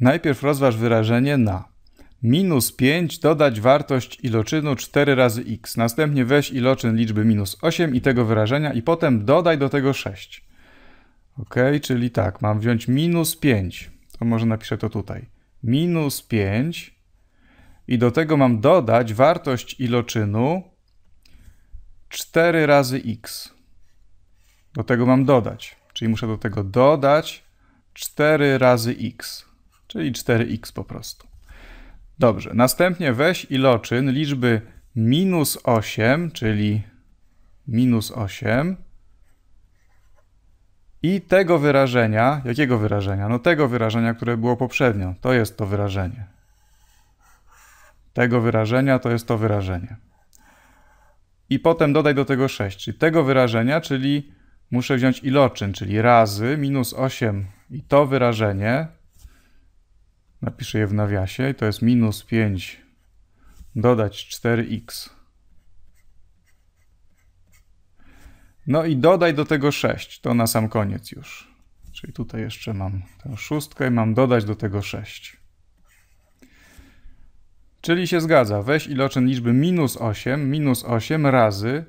Najpierw rozważ wyrażenie na minus 5 dodać wartość iloczynu 4 razy x. Następnie weź iloczyn liczby minus 8 i tego wyrażenia i potem dodaj do tego 6. Ok, czyli tak, mam wziąć minus 5. To może napiszę to tutaj. Minus 5 i do tego mam dodać wartość iloczynu 4 razy x. Do tego mam dodać, czyli muszę do tego dodać 4 razy x czyli 4x po prostu. Dobrze, następnie weź iloczyn liczby minus 8, czyli minus 8 i tego wyrażenia, jakiego wyrażenia? No tego wyrażenia, które było poprzednio, to jest to wyrażenie. Tego wyrażenia to jest to wyrażenie. I potem dodaj do tego 6, czyli tego wyrażenia, czyli muszę wziąć iloczyn, czyli razy minus 8 i to wyrażenie, napiszę je w nawiasie i to jest minus 5 dodać 4x. No i dodaj do tego 6, to na sam koniec już. Czyli tutaj jeszcze mam tę szóstkę i mam dodać do tego 6. Czyli się zgadza, weź iloczyn liczby minus 8, minus 8 razy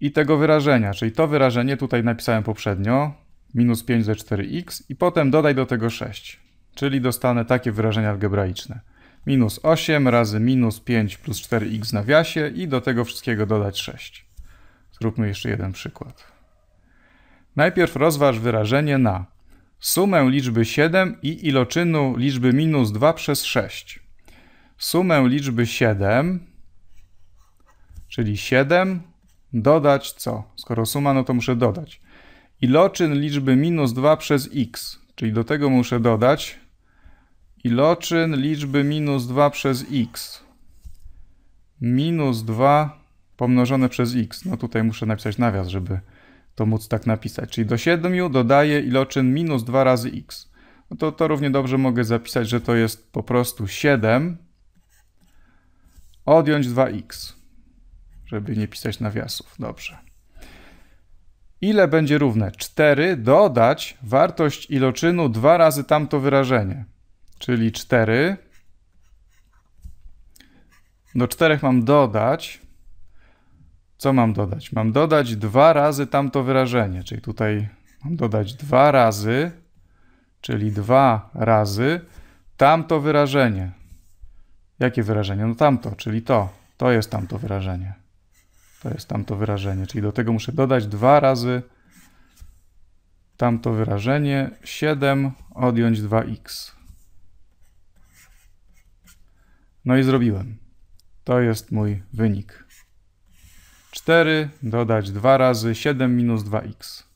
i tego wyrażenia, czyli to wyrażenie tutaj napisałem poprzednio, minus 5 ze 4x i potem dodaj do tego 6 czyli dostanę takie wyrażenie algebraiczne. Minus 8 razy minus 5 plus 4x w nawiasie i do tego wszystkiego dodać 6. Zróbmy jeszcze jeden przykład. Najpierw rozważ wyrażenie na sumę liczby 7 i iloczynu liczby minus 2 przez 6. Sumę liczby 7, czyli 7, dodać co? Skoro suma, no to muszę dodać. Iloczyn liczby minus 2 przez x, czyli do tego muszę dodać Iloczyn liczby minus 2 przez x. Minus 2 pomnożone przez x. No tutaj muszę napisać nawias, żeby to móc tak napisać. Czyli do 7 dodaję iloczyn minus 2 razy x. No to, to równie dobrze mogę zapisać, że to jest po prostu 7 odjąć 2x, żeby nie pisać nawiasów. Dobrze. Ile będzie równe? 4 dodać wartość iloczynu dwa razy tamto wyrażenie czyli 4. Do 4 mam dodać. Co mam dodać? Mam dodać dwa razy tamto wyrażenie, czyli tutaj mam dodać dwa razy, czyli dwa razy tamto wyrażenie. Jakie wyrażenie? No tamto, czyli to. To jest tamto wyrażenie. To jest tamto wyrażenie, czyli do tego muszę dodać dwa razy tamto wyrażenie 7 odjąć 2x. No i zrobiłem. To jest mój wynik. 4 dodać 2 razy 7 minus 2x.